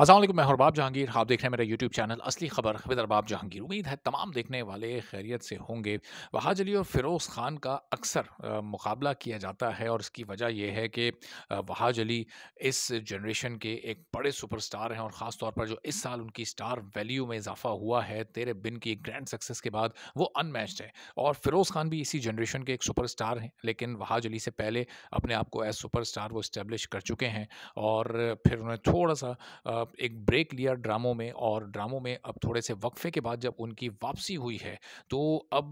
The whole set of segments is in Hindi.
असल मैं हरबाब जहांगीर आप हाँ देख रहे हैं मेरा यूट्यूब चैनल असली खबर खबर अरबाब जहांगीर उम्मीद है तमाम देखने वाले खैरियत से होंगे वहाज अली और फ़िरोज़ ख़ान का अक्सर मुकाबला किया जाता है और इसकी वजह यह है कि वहाज अली इस जनरेशन के एक बड़े सुपरस्टार हैं और ख़ास तौर पर जो इस साल उनकी स्टार वैल्यू में इजाफा हुआ है तेरे बिन की एक ग्रैंड सक्सेस के बाद वो अनमैच है और फ़िरोज़ ख़ान भी इसी जनरेशन के एक स्टार हैं लेकिन वहाज अली से पहले अपने आप को एज स्टार वो इस्टेब्लिश कर चुके हैं और फिर उन्हें थोड़ा सा एक ब्रेक लिया ड्रामों में और ड्रामों में अब थोड़े से वक्फे के बाद जब उनकी वापसी हुई है तो अब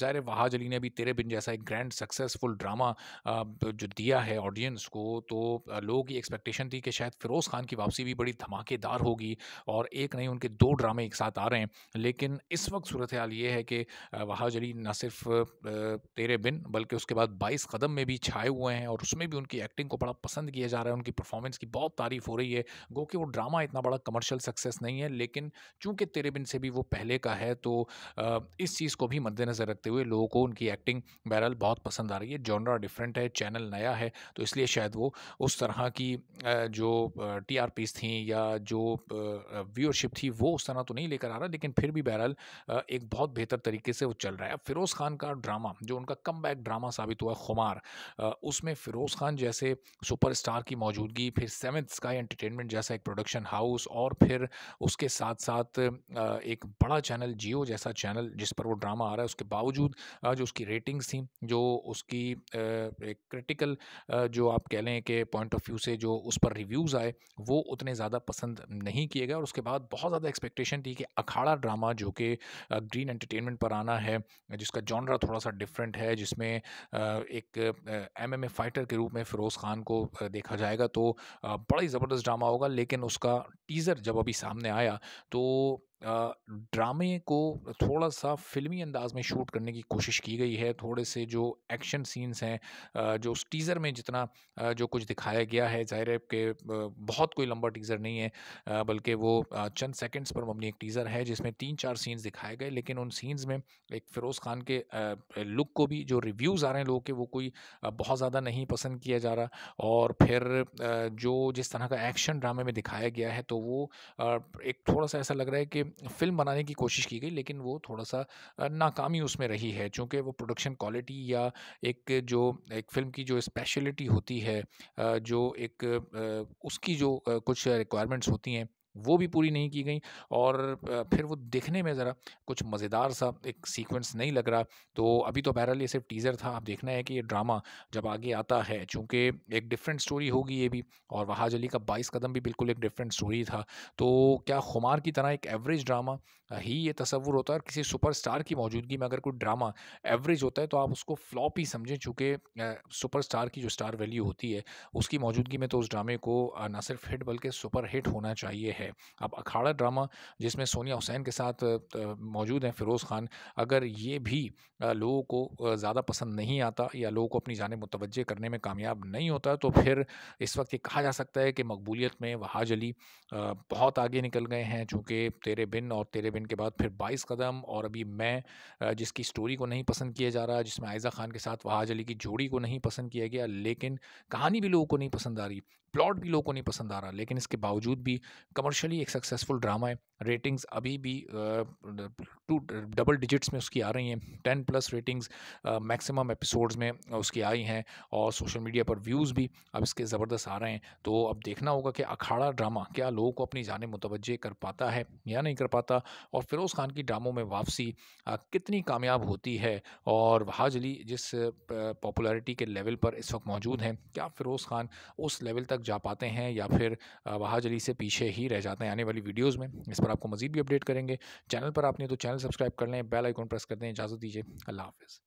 ज़ाहिर वहाज अली ने भी तेरे बिन जैसा एक ग्रैंड सक्सेसफुल ड्रामा जो दिया है ऑडियंस को तो लोगों की एक्सपेक्टेशन थी कि शायद फ़िरोज़ खान की वापसी भी बड़ी धमाकेदार होगी और एक नहीं उनके दो ड्रामे एक साथ आ रहे हैं लेकिन इस वक्त सूरत हाल ये है कि वहाज अली न सिर्फ तेरे बिन बल्कि उसके बाद बाईस कदम में भी छाए हुए हैं और उसमें भी उनकी एक्टिंग को बड़ा पसंद किया जा रहा है उनकी परफॉर्मेंस की बहुत तारीफ़ हो रही है गो कि वो वो ड्रामा इतना बड़ा कमर्शियल सक्सेस नहीं है लेकिन चूंकि तेरे बिन से भी वो पहले का है तो इस चीज़ को भी मद्देनज़र रखते हुए लोगों को उनकी एक्टिंग बहरहाल बहुत पसंद आ रही है जॉनरा डिफरेंट है चैनल नया है तो इसलिए शायद वो उस तरह की जो टी आर पीज थी या जो व्यूअरशिप थी वो उस तरह तो नहीं लेकर आ रहा लेकिन फिर भी बहरहाल एक बहुत बेहतर तरीके से वो चल रहा है फ़िरोज़ खान का ड्रामा जो उनका कम ड्रामा साबित हुआ खुमार उसमें फ़िरोज़ खान जैसे सुपरस्टार की मौजूदगी फिर सेवन्थ स्काई एंटरटेनमेंट जैसा एक प्रोडक्शन हाउस और फिर उसके साथ साथ एक बड़ा चैनल जियो जैसा चैनल जिस पर वो ड्रामा आ रहा है उसके बावजूद जो उसकी रेटिंग्स थी जो उसकी एक क्रिटिकल जो आप कह लें कि पॉइंट ऑफ व्यू से जो उस पर रिव्यूज़ आए वो उतने ज़्यादा पसंद नहीं किए गए और उसके बाद बहुत ज़्यादा एक्सपेक्टेशन थी कि अखाड़ा ड्रामा जो कि ग्रीन एंटरटेनमेंट पर आना है जिसका जॉनरा थोड़ा सा डिफरेंट है जिसमें एक एमएमए फाइटर के रूप में फ़िरोज़ ख़ान को देखा जाएगा तो बड़ा ही ज़बरदस्त ड्रामा होगा लेकिन उसका टीज़र जब अभी सामने आया तो ड्रामे को थोड़ा सा फिल्मी अंदाज में शूट करने की कोशिश की गई है थोड़े से जो एक्शन सीन्स हैं जो उस टीज़र में जितना जो कुछ दिखाया गया है जाहिर है कि बहुत कोई लंबा टीज़र नहीं है बल्कि वो चंद सेकंड्स पर मबनी एक टीज़र है जिसमें तीन चार सीन्स दिखाए गए लेकिन उन सीन्स में एक फ़िरोज़ खान के लुक को भी जो रिव्यूज़ आ रहे हैं लोगों के वो कोई बहुत ज़्यादा नहीं पसंद किया जा रहा और फिर जो जिस तरह का एक्शन ड्रामे में दिखाया गया है तो वो एक थोड़ा सा ऐसा लग रहा है कि फिल्म बनाने की कोशिश की गई लेकिन वो थोड़ा सा नाकामी उसमें रही है चूँकि वो प्रोडक्शन क्वालिटी या एक जो एक फ़िल्म की जो स्पेशलिटी होती है जो एक उसकी जो कुछ रिक्वायरमेंट्स होती हैं वो भी पूरी नहीं की गई और फिर वो देखने में ज़रा कुछ मज़ेदार सा एक सीक्वेंस नहीं लग रहा तो अभी तो बहरहाल ये सिर्फ टीज़र था अब देखना है कि ये ड्रामा जब आगे आता है चूँकि एक डिफरेंट स्टोरी होगी ये भी और वहाज अली का बाईस कदम भी बिल्कुल एक डिफरेंट स्टोरी था तो क्या खुमार की तरह एक एवरेज ड्रामा ही ये तस्वुर होता है और किसी स्टार की मौजूदगी में अगर कोई ड्रामा एवरेज होता है तो आप उसको फ्लॉप ही समझें चूँकि स्टार की जो स्टार वैल्यू होती है उसकी मौजूदगी में तो उस ड्रामे को ना सिर्फ हिट बल्कि सुपर हिट होना चाहिए है है अब अखाड़ा ड्रामा जिसमें सोनिया हुसैन के साथ मौजूद हैं फ़िरोज़ ख़ान अगर ये भी लोगों को ज़्यादा पसंद नहीं आता या लोगों को अपनी जानब मुतवजह करने में कामयाब नहीं होता तो फिर इस वक्त ये कहा जा सकता है कि मकबूलियत में वहाज अली बहुत आगे निकल गए हैं चूँकि तेरे बिन और तेरे बिन के बाद फिर बाईस कदम और अभी मैं जिसकी स्टोरी को नहीं पसंद किया जा रहा जिसमें आयज़ा ख़ान के साथ वहाज अली की जोड़ी को नहीं पसंद किया गया लेकिन कहानी भी लोगों को नहीं पसंद आ रही प्लॉट भी लोगों को नहीं पसंद आ रहा लेकिन इसके बावजूद भी कमर्शियली एक सक्सेसफुल ड्रामा है रेटिंग्स अभी भी टू डबल डिजिट्स में उसकी आ रही हैं ten plus ratings maximum episodes में उसकी आई हैं और सोशल मीडिया पर व्यूज़ भी अब इसके ज़बरदस्त आ रहे हैं तो अब देखना होगा कि अखाड़ा ड्रामा क्या लोगों को अपनी जान मुतवजह कर पाता है या नहीं कर पाता और फिरोज़ खान की ड्रामों में वापसी कितनी कामयाब होती है और वहाजली जिस पॉपुलरिटी के लेवल पर इस वक्त मौजूद हैं क्या फ़िरोज़ खान उस लेवल तक जा पाते हैं या फिर वहाज अली से पीछे ही रह जाते हैं आने वाली वीडियोज़ में इस पर आपको मजीद भी अपडेट करेंगे चैनल पर आपने तो चैनल सब्सक्राइब कर लें बेल आइकॉन प्रेस कर दें इजाज़त दीजिए अल्लाह हाफिज़